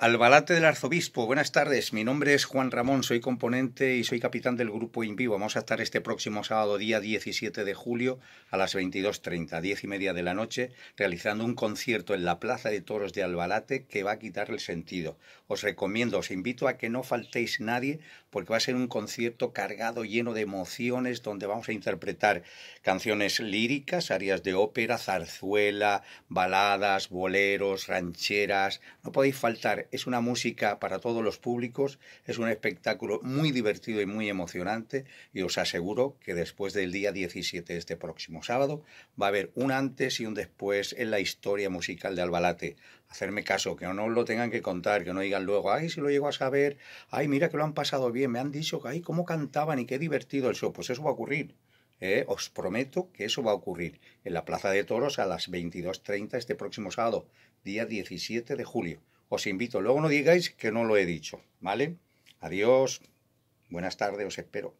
Albalate del Arzobispo, buenas tardes. Mi nombre es Juan Ramón, soy componente y soy capitán del grupo Vivo. Vamos a estar este próximo sábado, día 17 de julio, a las 22.30, 10 y media de la noche, realizando un concierto en la Plaza de Toros de Albalate que va a quitar el sentido. Os recomiendo, os invito a que no faltéis nadie, porque va a ser un concierto cargado, lleno de emociones, donde vamos a interpretar canciones líricas, áreas de ópera, zarzuela, baladas, boleros, rancheras. No podéis faltar es una música para todos los públicos, es un espectáculo muy divertido y muy emocionante y os aseguro que después del día 17 de este próximo sábado va a haber un antes y un después en la historia musical de Albalate. Hacerme caso, que no os lo tengan que contar, que no digan luego, ay, si lo llego a saber, ay, mira que lo han pasado bien, me han dicho que, ay, cómo cantaban y qué divertido el show. Pues eso va a ocurrir. Eh, os prometo que eso va a ocurrir en la Plaza de Toros a las 22.30 este próximo sábado, día 17 de julio. Os invito, luego no digáis que no lo he dicho, ¿vale? Adiós, buenas tardes, os espero.